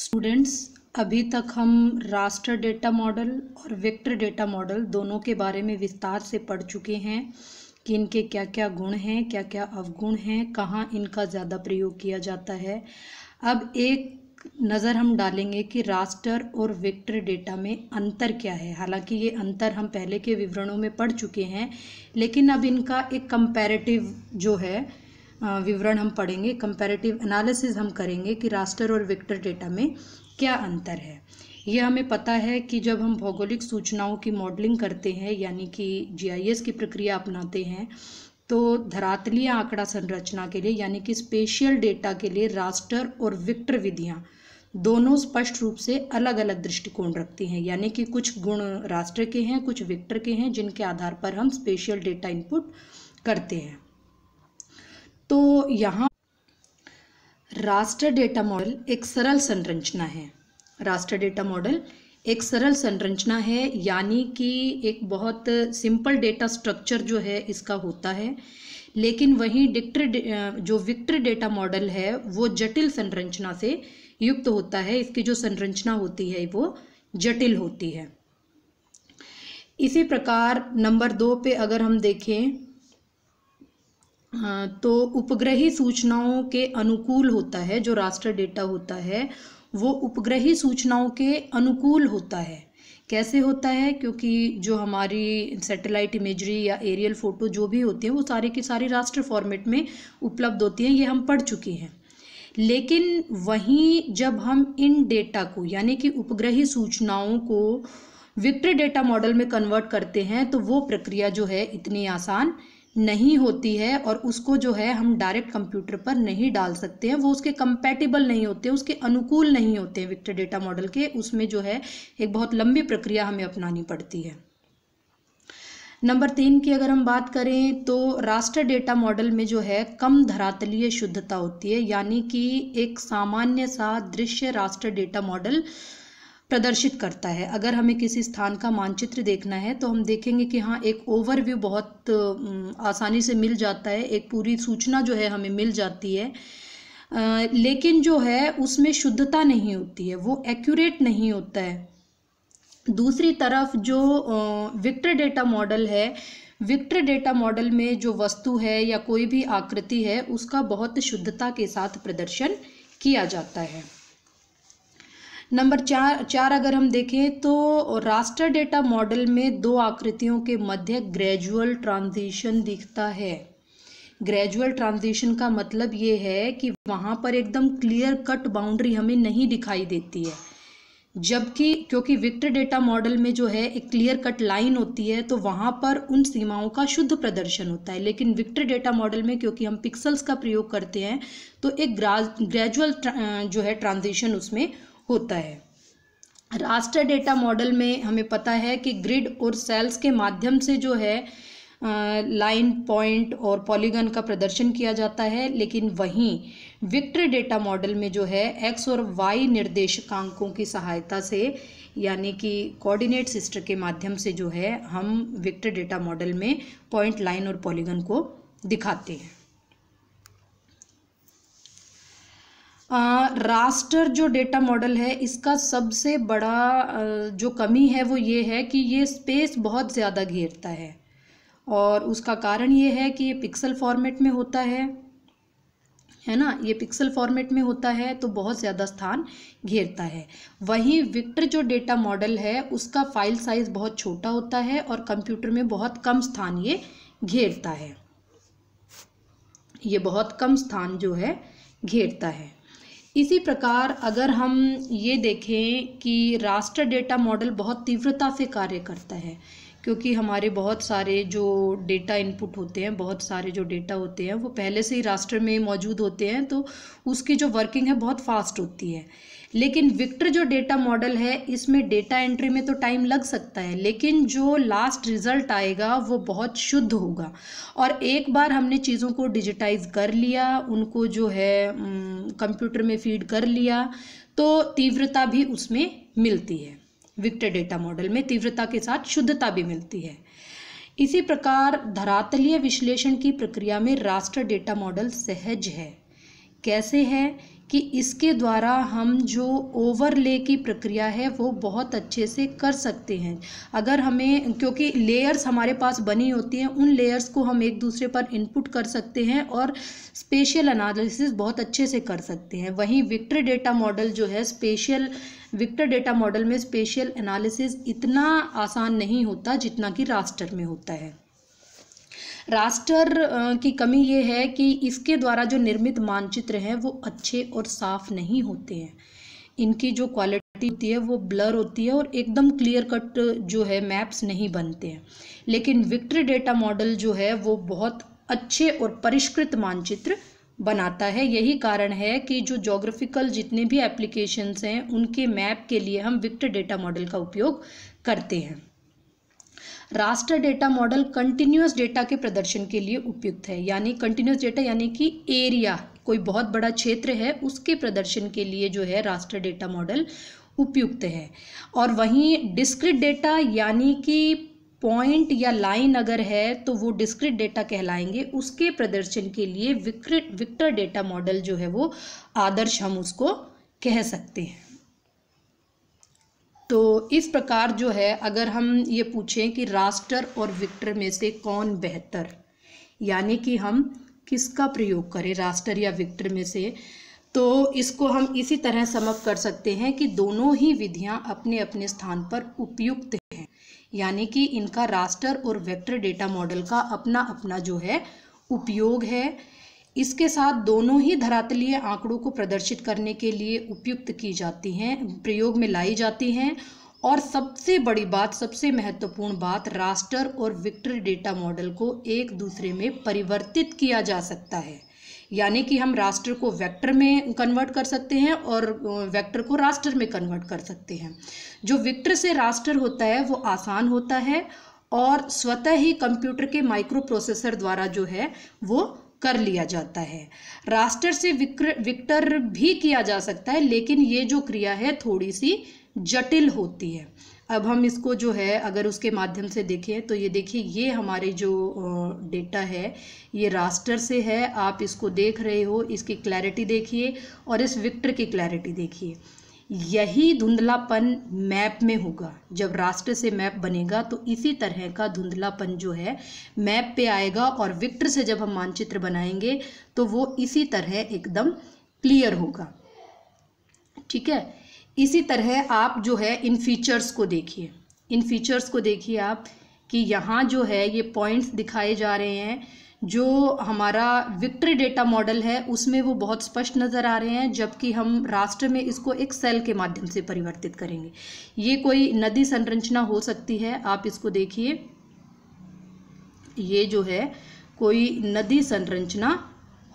students अभी तक हम रास्टर डेटा मॉडल और वेक्टर डेटा मॉडल दोनों के बारे में विस्तार से पढ़ चुके हैं कि इनके क्या क्या गुण हैं क्या क्या अवगुण हैं कहाँ इनका ज़्यादा प्रयोग किया जाता है अब एक नज़र हम डालेंगे कि रास्टर और वेक्टर डेटा में अंतर क्या है हालांकि ये अंतर हम पहले के विवरणों में पढ़ चुके हैं लेकिन अब इनका एक कंपेरेटिव जो है विवरण हम पढ़ेंगे कंपैरेटिव एनालिसिस हम करेंगे कि रास्टर और विक्टर डेटा में क्या अंतर है यह हमें पता है कि जब हम भौगोलिक सूचनाओं की मॉडलिंग करते हैं यानी कि जीआईएस की प्रक्रिया अपनाते हैं तो धरातलीय आंकड़ा संरचना के लिए यानी कि स्पेशियल डेटा के लिए रास्टर और विक्टर विधियाँ दोनों स्पष्ट रूप से अलग अलग दृष्टिकोण रखती हैं यानी कि कुछ गुण राष्ट्र के हैं कुछ विक्टर के हैं जिनके आधार पर हम स्पेशियल डेटा इनपुट करते हैं तो यहाँ राष्ट्र डेटा मॉडल एक सरल संरचना है राष्ट्र डेटा मॉडल एक सरल संरचना है यानी कि एक बहुत सिंपल डेटा स्ट्रक्चर जो है इसका होता है लेकिन वहीं डिक्टर जो विक्टर डेटा मॉडल है वो जटिल संरचना से युक्त होता है इसकी जो संरचना होती है वो जटिल होती है इसी प्रकार नंबर दो पे अगर हम देखें हाँ, तो उपग्रही सूचनाओं के अनुकूल होता है जो राष्ट्र डेटा होता है वो उपग्रही सूचनाओं के अनुकूल होता है कैसे होता है क्योंकि जो हमारी सैटेलाइट इमेजरी या एरियल फ़ोटो जो भी होती है वो सारी की सारी राष्ट्र फॉर्मेट में उपलब्ध होती हैं ये हम पढ़ चुके हैं लेकिन वहीं जब हम इन डेटा को यानी कि उपग्रही सूचनाओं को विक्टर डेटा मॉडल में कन्वर्ट करते हैं तो वो प्रक्रिया जो है इतनी आसान नहीं होती है और उसको जो है हम डायरेक्ट कंप्यूटर पर नहीं डाल सकते हैं वो उसके कंपेटिबल नहीं होते उसके अनुकूल नहीं होते विक्टर डेटा मॉडल के उसमें जो है एक बहुत लंबी प्रक्रिया हमें अपनानी पड़ती है नंबर तीन की अगर हम बात करें तो राष्ट्र डेटा मॉडल में जो है कम धरातलीय शुद्धता होती है यानी कि एक सामान्य सा दृश्य राष्ट्र डेटा मॉडल प्रदर्शित करता है अगर हमें किसी स्थान का मानचित्र देखना है तो हम देखेंगे कि हाँ एक ओवरव्यू बहुत आसानी से मिल जाता है एक पूरी सूचना जो है हमें मिल जाती है लेकिन जो है उसमें शुद्धता नहीं होती है वो एक्यूरेट नहीं होता है दूसरी तरफ जो विक्टर डेटा मॉडल है विक्टर डेटा मॉडल में जो वस्तु है या कोई भी आकृति है उसका बहुत शुद्धता के साथ प्रदर्शन किया जाता है नंबर चार चार अगर हम देखें तो रास्टर डेटा मॉडल में दो आकृतियों के मध्य ग्रेजुअल ट्रांजिशन दिखता है ग्रेजुअल ट्रांजिशन का मतलब ये है कि वहाँ पर एकदम क्लियर कट बाउंड्री हमें नहीं दिखाई देती है जबकि क्योंकि विक्टर डेटा मॉडल में जो है एक क्लियर कट लाइन होती है तो वहाँ पर उन सीमाओं का शुद्ध प्रदर्शन होता है लेकिन विक्टर डेटा मॉडल में क्योंकि हम पिक्सल्स का प्रयोग करते हैं तो एक ग्रेजुअल जो है ट्रांजिशन उसमें होता है राष्ट्र डेटा मॉडल में हमें पता है कि ग्रिड और सेल्स के माध्यम से जो है लाइन पॉइंट और पॉलीगन का प्रदर्शन किया जाता है लेकिन वहीं विक्टर डेटा मॉडल में जो है एक्स और वाई निर्देशकांकों की सहायता से यानी कि कोऑर्डिनेट सिस्टर के माध्यम से जो है हम विक्टर डेटा मॉडल में पॉइंट लाइन और पॉलीगन को दिखाते हैं रास्टर जो डेटा मॉडल है इसका सबसे बड़ा जो कमी है वो ये है कि ये स्पेस बहुत ज़्यादा घेरता है और उसका कारण ये है कि ये पिक्सल फॉर्मेट में होता है है ना ये पिक्सल फॉर्मेट में होता है तो बहुत ज़्यादा स्थान घेरता है वहीं विक्टर जो डेटा मॉडल है उसका फाइल साइज़ बहुत छोटा होता है और कंप्यूटर में बहुत कम स्थान ये घेरता है ये बहुत कम स्थान जो है घेरता है इसी प्रकार अगर हम ये देखें कि राष्ट्र डेटा मॉडल बहुत तीव्रता से कार्य करता है क्योंकि हमारे बहुत सारे जो डेटा इनपुट होते हैं बहुत सारे जो डेटा होते हैं वो पहले से ही राष्ट्र में मौजूद होते हैं तो उसकी जो वर्किंग है बहुत फास्ट होती है लेकिन विक्टर जो डेटा मॉडल है इसमें डेटा एंट्री में तो टाइम लग सकता है लेकिन जो लास्ट रिजल्ट आएगा वो बहुत शुद्ध होगा और एक बार हमने चीज़ों को डिजिटाइज कर लिया उनको जो है कंप्यूटर में फीड कर लिया तो तीव्रता भी उसमें मिलती है विक्टर डेटा मॉडल में तीव्रता के साथ शुद्धता भी मिलती है इसी प्रकार धरातलीय विश्लेषण की प्रक्रिया में राष्ट्र डेटा मॉडल सहज है कैसे है कि इसके द्वारा हम जो ओवरले की प्रक्रिया है वो बहुत अच्छे से कर सकते हैं अगर हमें क्योंकि लेयर्स हमारे पास बनी होती हैं उन लेयर्स को हम एक दूसरे पर इनपुट कर सकते हैं और स्पेशल एनालिसिस बहुत अच्छे से कर सकते हैं वहीं विक्टर डेटा मॉडल जो है स्पेशल विक्टर डेटा मॉडल में स्पेशल एनालिसिस इतना आसान नहीं होता जितना कि रास्टर में होता है रास्टर की कमी ये है कि इसके द्वारा जो निर्मित मानचित्र हैं वो अच्छे और साफ नहीं होते हैं इनकी जो क्वालिटी होती है वो ब्लर होती है और एकदम क्लियर कट जो है मैप्स नहीं बनते हैं लेकिन विक्ट्री डेटा मॉडल जो है वो बहुत अच्छे और परिष्कृत मानचित्र बनाता है यही कारण है कि जो जोग्राफिकल जितने भी एप्लीकेशंस हैं उनके मैप के लिए हम विक्ट डेटा मॉडल का उपयोग करते हैं राष्ट्र डेटा मॉडल कंटिन्यूस डेटा के प्रदर्शन के लिए उपयुक्त है यानी कंटिन्यूस डेटा यानी कि एरिया कोई बहुत बड़ा क्षेत्र है उसके प्रदर्शन के लिए जो है राष्ट्र डेटा मॉडल उपयुक्त है और वहीं डिस्क्रिट डेटा यानी कि पॉइंट या लाइन अगर है तो वो डिस्क्रिट डेटा कहलाएंगे उसके प्रदर्शन के लिए विक्रिट विक्टर डेटा मॉडल जो है वो आदर्श हम उसको कह सकते हैं तो इस प्रकार जो है अगर हम ये पूछें कि राष्ट्र और विक्टर में से कौन बेहतर यानी कि हम किसका प्रयोग करें राष्ट्र या विक्टर में से तो इसको हम इसी तरह समप कर सकते हैं कि दोनों ही विधियां अपने अपने स्थान पर उपयुक्त हैं यानी कि इनका रास्टर और वेक्टर डेटा मॉडल का अपना अपना जो है उपयोग है इसके साथ दोनों ही धरातलीय आंकड़ों को प्रदर्शित करने के लिए उपयुक्त की जाती हैं प्रयोग में लाई जाती हैं और सबसे बड़ी बात सबसे महत्वपूर्ण बात रास्टर और विक्टर डेटा मॉडल को एक दूसरे में परिवर्तित किया जा सकता है यानी कि हम रास्टर को वेक्टर में कन्वर्ट कर सकते हैं और वेक्टर को रास्टर में कन्वर्ट कर सकते हैं जो विक्टर से रास्टर होता है वो आसान होता है और स्वतः ही कंप्यूटर के माइक्रो प्रोसेसर द्वारा जो है वो कर लिया जाता है रास्टर से विक्र विक्टर भी किया जा सकता है लेकिन ये जो क्रिया है थोड़ी सी जटिल होती है अब हम इसको जो है अगर उसके माध्यम से देखें तो ये देखिए ये हमारे जो डेटा है ये रास्टर से है आप इसको देख रहे हो इसकी क्लैरिटी देखिए और इस विक्टर की क्लैरिटी देखिए यही धुंधलापन मैप में होगा जब राष्ट्र से मैप बनेगा तो इसी तरह का धुंधलापन जो है मैप पे आएगा और विक्टर से जब हम मानचित्र बनाएंगे तो वो इसी तरह एकदम क्लियर होगा ठीक है इसी तरह आप जो है इन फीचर्स को देखिए इन फीचर्स को देखिए आप कि यहाँ जो है ये पॉइंट्स दिखाए जा रहे हैं जो हमारा विक्ट्री डेटा मॉडल है उसमें वो बहुत स्पष्ट नज़र आ रहे हैं जबकि हम राष्ट्र में इसको एक सेल के माध्यम से परिवर्तित करेंगे ये कोई नदी संरचना हो सकती है आप इसको देखिए ये जो है कोई नदी संरचना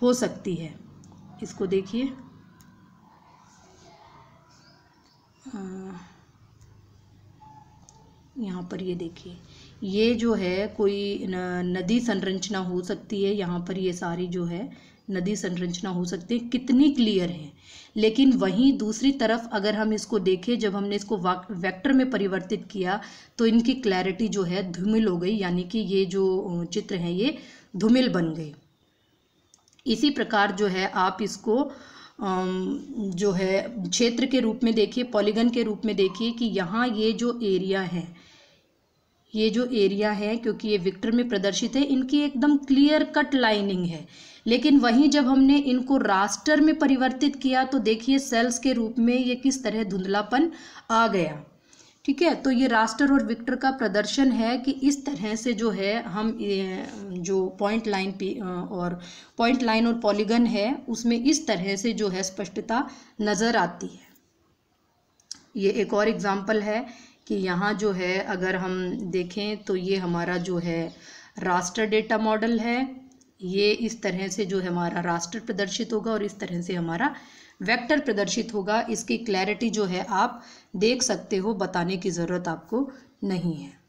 हो सकती है इसको देखिए यहाँ पर ये देखिए ये जो है कोई नदी संरचना हो सकती है यहाँ पर ये सारी जो है नदी संरचना हो सकती है कितनी क्लियर है लेकिन वहीं दूसरी तरफ अगर हम इसको देखें जब हमने इसको वेक्टर में परिवर्तित किया तो इनकी क्लैरिटी जो है धूमिल हो गई यानी कि ये जो चित्र हैं ये धूमिल बन गए इसी प्रकार जो है आप इसको जो है क्षेत्र के रूप में देखिए पॉलीगन के रूप में देखिए कि यहाँ ये जो एरिया है ये जो एरिया है क्योंकि ये विक्टर में प्रदर्शित है इनकी एकदम क्लियर कट लाइनिंग है लेकिन वहीं जब हमने इनको रास्टर में परिवर्तित किया तो देखिए सेल्स के रूप में ये किस तरह धुंधलापन आ गया ठीक है तो ये रास्टर और विक्टर का प्रदर्शन है कि इस तरह से जो है हम जो पॉइंट लाइन और पॉइंट लाइन और पॉलीगन है उसमें इस तरह से जो है स्पष्टता नज़र आती है ये एक और एग्जाम्पल है कि यहाँ जो है अगर हम देखें तो ये हमारा जो है राष्ट्र डेटा मॉडल है ये इस तरह से जो है हमारा राष्ट्र प्रदर्शित होगा और इस तरह से हमारा वेक्टर प्रदर्शित होगा इसकी क्लैरिटी जो है आप देख सकते हो बताने की ज़रूरत आपको नहीं है